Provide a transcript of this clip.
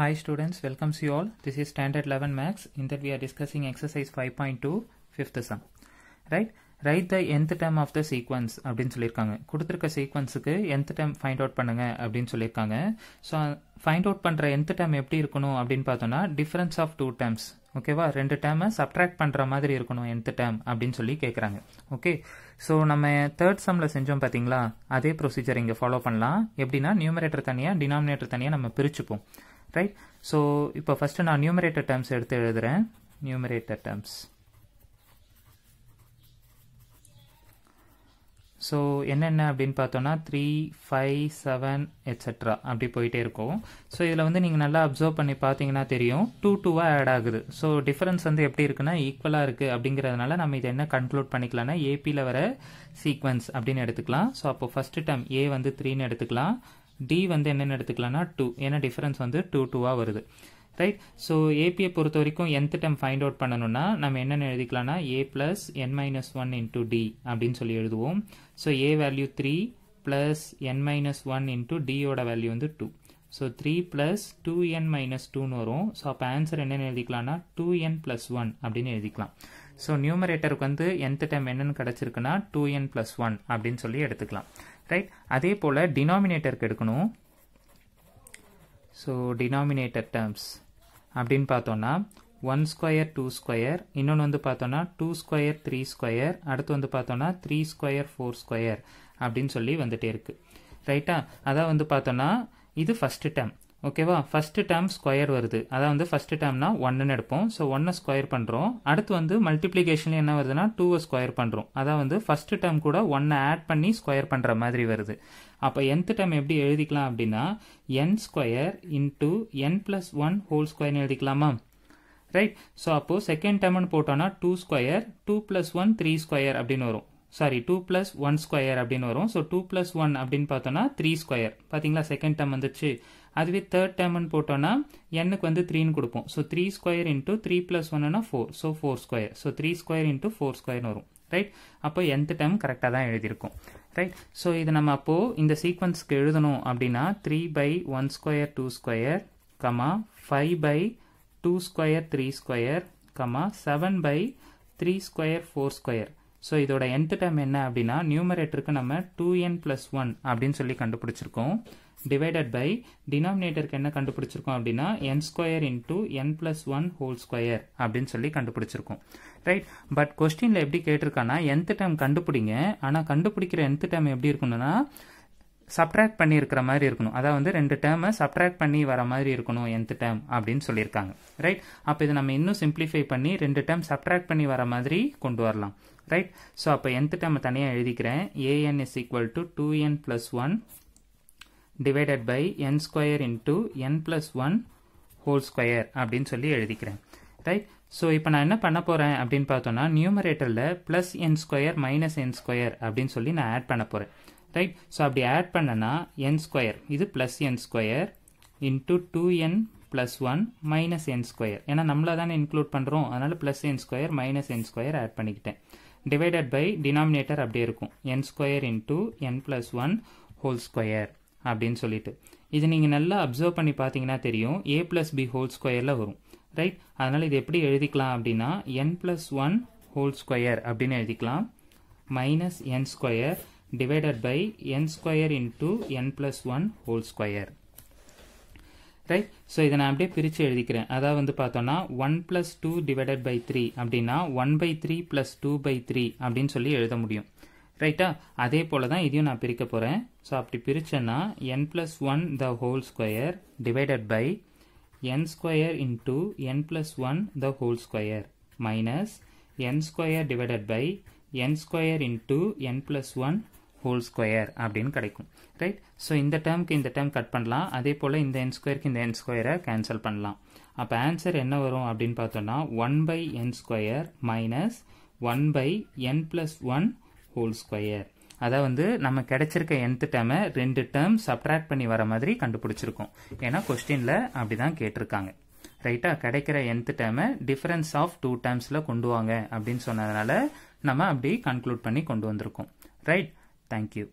Hi students, welcome to you all. This is standard 11 max. In that we are discussing exercise 5.2 fifth sum. Right? Write the nth term of the sequence. அப்படின் சொல்லிருக்காங்க. குடுத்திருக்க sequenceுக்கு nth term find out பண்ணுங்க அப்படின் சொல்லிருக்காங்க. So, find out பண்ணுற nth term எப்படி இருக்குனும் அப்படின் அப்படின்னு difference of two terms. Okay, வா, 2 term subtract பண்ணுற மாதிரி இருக்குனும் nth term. அப்படின்னு சொல்லி கேட்குறாங்க ஓகே ஸோ நம்ம தேர்ட் sumல செஞ்சும் பத்திங்களா, அதே procedure இங்க follow பண்ணலா, எப்படினா, numerator தனியா, denominator தனியா, நம்ம பிருச்சுப்போம். ரைட் ஸோ இப்போ ஃபஸ்ட்டு நான் நியூமரேட்டர் டேர்ம்ஸ் எடுத்து எழுதுகிறேன் நியூமரேட்டர் டேர்ம்ஸ் ஸோ என்னென்ன அப்படின்னு பார்த்தோன்னா த்ரீ ஃபைவ் செவன் எட்ஸட்ரா அப்படி போயிட்டே இருக்கும் ஸோ இதில் வந்து நீங்கள் நல்லா அப்சர்வ் பண்ணி பார்த்தீங்கன்னா தெரியும் டூ டூவாக ஆட் ஆகுது ஸோ டிஃப்ரென்ஸ் வந்து எப்படி இருக்குன்னா ஈக்குவலாக இருக்குது அப்படிங்கிறதுனால நம்ம இதை என்ன கன்க்ளூட் பண்ணிக்கலாம்னா ஏபியில் வர சீக்வன்ஸ் அப்படின்னு எடுத்துக்கலாம் ஸோ அப்போ ஃபஸ்ட்டு டைம் ஏ வந்து த்ரீன்னு எடுத்துக்கலாம் டி வந்து என்னென்னு எடுத்துக்கலாம்னா டூ ஏன்னா டிஃப்ரென்ஸ் வந்து டூ டூவாக வருது ரைட் ஸோ ஏபியை பொறுத்த வரைக்கும் எந்த டைம் ஃபைண்ட் அவுட் பண்ணணும்னா நம்ம என்னென்ன எழுதிக்கலாம்னா A plus N minus one into D அப்படின்னு சொல்லி எழுதுவோம் so A value three plus N minus one into டியோட வேல்யூ வந்து two so three plus two N minus டூன்னு வரும் ஸோ அப்போ ஆன்சர் என்னென்னு எழுதிக்கலாம்னா டூ என் ப்ளஸ் ஒன் அப்படின்னு எழுதிக்கலாம் ஸோ நியூமரேட்டருக்கு வந்து எந்த டைம் என்னென்னு கிடச்சிருக்குன்னா டூ என் ப்ளஸ் ஒன் அப்படின்னு சொல்லி எடுத்துக்கலாம் ரைட் அதே போல் டினாமினேட்டருக்கு எடுக்கணும் ஸோ டினாமினேட்டர் டேர்ம்ஸ் அப்படின்னு பார்த்தோன்னா ஒன் ஸ்கொயர் டூ ஸ்கொயர் இன்னொன்று வந்து பார்த்தோன்னா டூ ஸ்கொயர் த்ரீ ஸ்கொயர் அடுத்து வந்து பார்த்தோன்னா த்ரீ ஸ்கொயர் ஃபோர் ஸ்கொயர் அப்படின்னு சொல்லி வந்துகிட்டே இருக்குது ரைட்டா அதான் வந்து பார்த்தோன்னா இது ஃபஸ்ட்டு டேம் ஓகேவா ஃபஸ்ட்டு டேர்ம் ஸ்கொயர் வருது அதாவது வந்து ஃபஸ்ட்டு டேர்ம்னா ஒன்னு எடுப்போம் ஸோ ஒன்னை ஸ்கொயர் பண்ணுறோம் அடுத்து வந்து மல்டிப்ளிகேஷனில் என்ன வருதுன்னா டூவை ஸ்கொயர் பண்ணுறோம் அதாவது வந்து ஃபஸ்ட்டு டேர்ம் கூட ஒன்னை ஆட் பண்ணி ஸ்கொயர் பண்ணுற மாதிரி வருது அப்போ எந்த டேர்ம் எப்படி எழுதிக்கலாம் அப்படின்னா N square into N plus one whole ஸ்கொயர்னு எழுதிக்கலாமா ரைட் ஸோ அப்போது செகண்ட் டேர்ம்னு போட்டோன்னா two square two plus one three square அப்படின்னு வரும் sorry two plus one square அப்படின்னு வரும் ஸோ டூ பிளஸ் ஒன் அப்படின்னு பார்த்தோம்னா த்ரீ ஸ்கொயர் பார்த்தீங்களா செகண்ட் டேம் வந்துச்சு அதுவே தேர்ட் டேர்ம்னு போட்டோன்னா எண்ணுக்கு வந்து த்ரீன்னு கொடுப்போம் so three square into three plus ஒன்னா four so four square so three square into four ஸ்கொயர்னு வரும் ரைட் அப்போ எந்த டேர்ம் கரெக்டாக தான் எழுதியிருக்கும் ரைட் ஸோ இதை நம்ம அப்போது இந்த சீக்வன்ஸ்க்கு எழுதணும் அப்படின்னா three by one square two square comma five by two square three square comma seven by three square four square so இதோட nth டேர்ம் என்ன அப்படின்னா நியூமரேட்டருக்கு நம்ம டூ என் ப்ளஸ் ஒன் அப்படின்னு சொல்லி கண்டுபிடிச்சிருக்கோம் டிவைடட் பை டினாமினேட்டருக்கு என்ன கண்டுபிடிச்சிருக்கோம் அப்படின்னா N square into N plus one whole square அப்படின்னு சொல்லி கண்டுபிடிச்சிருக்கோம் ரைட் பட் கொஸ்டினில் எப்படி கேட்டிருக்கான்னா nth டேர்ம் கண்டுபிடிங்க ஆனால் கண்டுபிடிக்கிற nth டேர்ம் எப்படி இருக்குன்னா சப்ட்ராக்ட் பண்ணியிருக்கிற மாதிரி இருக்கணும் அதாவது வந்து ரெண்டு டேர்மை சப்ட்ராக்ட் பண்ணி வர மாதிரி இருக்கணும் எந்த டேர்ம் அப்படின்னு சொல்லியிருக்காங்க ரைட் அப்போ இதை நம்ம இன்னும் சிம்பிளிஃபை பண்ணி ரெண்டு டேர்ம் சப்ட்ராக்ட் பண்ணி வர மாதிரி கொண்டு வரலாம் ரைட் ஸோ அப்போ எந்த டேர்மை தனியாக எழுதிக்கிறேன் A N is equal to two N plus one divided by N square into N plus one whole square அப்படின்னு சொல்லி எழுதிக்கிறேன் ரைட் ஸோ இப்போ நான் என்ன பண்ண போகிறேன் அப்படின்னு பார்த்தோன்னா நியூமரேட்டரில் plus N square minus N square அப்படின்னு சொல்லி நான் ஆட் பண்ண போகிறேன் ரைட் ஸோ அப்படி ஆட் பண்ணனா என் ஸ்கொயர் இது plus N square into two N plus one minus N square ஏன்னா நம்மள தானே இன்க்ளூட் பண்ணுறோம் அதனால் plus N square minus N square add பண்ணிக்கிட்டேன் டிவைடட் பை டினாமினேட்டர் அப்படியே இருக்கும் N square into N plus one whole square அப்படின்னு சொல்லிட்டு இது நீங்கள் நல்லா அப்சர்வ் பண்ணி பார்த்தீங்கன்னா தெரியும் ஏ ப்ளஸ் பி ஹோல் ஸ்கொயரில் வரும் ரைட் அதனால் இது எப்படி எழுதிக்கலாம் அப்படின்னா N plus one whole square அப்படின்னு எழுதிக்கலாம் minus N square divided by n square into n plus 1 whole square. Right so இதை நான் அப்படியே பிரித்து எழுதிக்கிறேன் அதாவது வந்து பார்த்தோன்னா one plus two divided by three அப்படின்னா one by three plus two by three அப்படின்னு சொல்லி எழுத முடியும் ரைட்டா அதே போல் தான் இதையும் நான் பிரிக்க போகிறேன் ஸோ அப்படி பிரிச்சன்னா, N plus one the whole square divided by N square into N plus one the whole square minus N square divided by N square into N plus one whole square அப்படின்னு கிடைக்கும் right so இந்த டேர்முக்கு இந்த term cut பண்ணலாம் அதே போல் இந்த என் ஸ்கொயருக்கு இந்த என் ஸ்கொயரை கேன்சல் பண்ணலாம் அப்போ ஆன்சர் என்ன வரும் அப்படின்னு பார்த்தோன்னா one by N square minus one by N plus one whole square அதை வந்து நம்ம கிடைச்சிருக்க எந்த டேமை ரெண்டு டேர்ம் சப்ராக்ட் பண்ணி வர மாதிரி கண்டுபிடிச்சிருக்கோம் ஏன்னா கொஸ்டினில் அப்படி தான் கேட்டிருக்காங்க ரைட்டா கிடைக்கிற எந்த டேர்மை டிஃப்ரென்ஸ் ஆஃப் டூ டேர்ம்ஸில் கொண்டு வாங்க அப்படின்னு சொன்னதுனால நம்ம அப்படி கன்க்ளூட் பண்ணி கொண்டு வந்திருக்கோம் ரைட் Thank you.